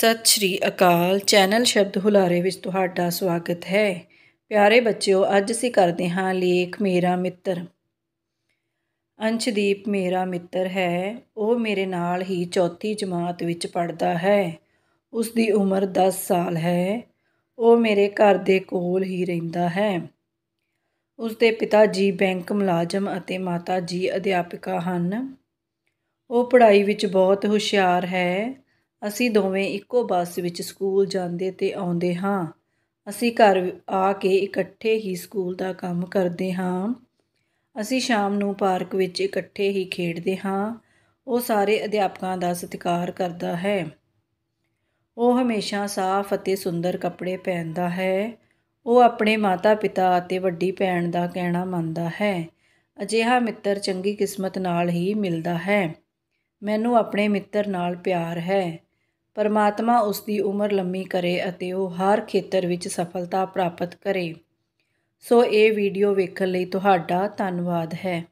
ਸਤਿ ਸ਼੍ਰੀ ਅਕਾਲ ਚੈਨਲ ਸ਼ਬਦ ਹੁਲਾਰੇ ਵਿੱਚ ਤੁਹਾਡਾ ਸਵਾਗਤ ਹੈ ਪਿਆਰੇ ਬੱਚਿਓ ਅੱਜ ਅਸੀਂ ਕਰਦੇ ਹਾਂ ਲੇਖ ਮੇਰਾ ਮਿੱਤਰ ਅੰਸ਼ਦੀਪ ਮੇਰਾ ਮਿੱਤਰ ਹੈ ਉਹ ਮੇਰੇ ਨਾਲ ਹੀ ਚੌਥੀ ਜਮਾਤ ਵਿੱਚ ਪੜ੍ਹਦਾ ਹੈ ਉਸ ਦੀ ਉਮਰ 10 ਸਾਲ ਹੈ ਉਹ ਮੇਰੇ ਘਰ ਦੇ ਕੋਲ ਹੀ ਰਹਿੰਦਾ ਹੈ ਉਸ ਦੇ ਪਿਤਾ ਜੀ ਬੈਂਕ ਮੁਲਾਜ਼ਮ ਅਤੇ ਮਾਤਾ ਜੀ ਅਧਿਆਪਕਾ ਹਨ ਉਹ ਪੜ੍ਹਾਈ ਵਿੱਚ ਬਹੁਤ ਹੁਸ਼ਿਆਰ ਹੈ ਅਸੀਂ ਦੋਵੇਂ ਇੱਕੋ ਬੱਸ ਵਿੱਚ ਸਕੂਲ ਜਾਂਦੇ ਤੇ ਆਉਂਦੇ ਹਾਂ ਅਸੀਂ ਘਰ ਆ ਕੇ ਇਕੱਠੇ ਹੀ ਸਕੂਲ ਦਾ ਕੰਮ ਕਰਦੇ ਹਾਂ ਅਸੀਂ ਸ਼ਾਮ ਨੂੰ ਪਾਰਕ ਵਿੱਚ ਇਕੱਠੇ ਹੀ ਖੇਡਦੇ ਹਾਂ ਉਹ ਸਾਰੇ ਅਧਿਆਪਕਾਂ ਦਾ ਸਤਿਕਾਰ ਕਰਦਾ ਹੈ ਉਹ ਹਮੇਸ਼ਾ ਸਾਫ਼ ਅਤੇ ਸੁੰਦਰ ਕੱਪੜੇ ਪਹਿਨਦਾ ਹੈ ਉਹ ਆਪਣੇ ਮਾਤਾ-ਪਿਤਾ ਅਤੇ ਵੱਡੀ ਭੈਣ ਦਾ ਕਹਿਣਾ ਮੰਨਦਾ ਹੈ ਅਜਿਹਾ ਮਿੱਤਰ ਚੰਗੀ ਕਿਸਮਤ ਨਾਲ ਹੀ ਮਿਲਦਾ ਹੈ ਮੈਨੂੰ ਆਪਣੇ ਮਿੱਤਰ ਨਾਲ ਪਿਆਰ ਹੈ ਪਰਮਾਤਮਾ ਉਸ ਦੀ ਉਮਰ ਲੰਮੀ ਕਰੇ ਅਤੇ ਉਹ ਹਰ ਖੇਤਰ ਵਿੱਚ ਸਫਲਤਾ ਪ੍ਰਾਪਤ ਕਰੇ ਸੋ ਇਹ ਵੀਡੀਓ ਵੇਖਣ ਲਈ ਤੁਹਾਡਾ ਧੰਨਵਾਦ ਹੈ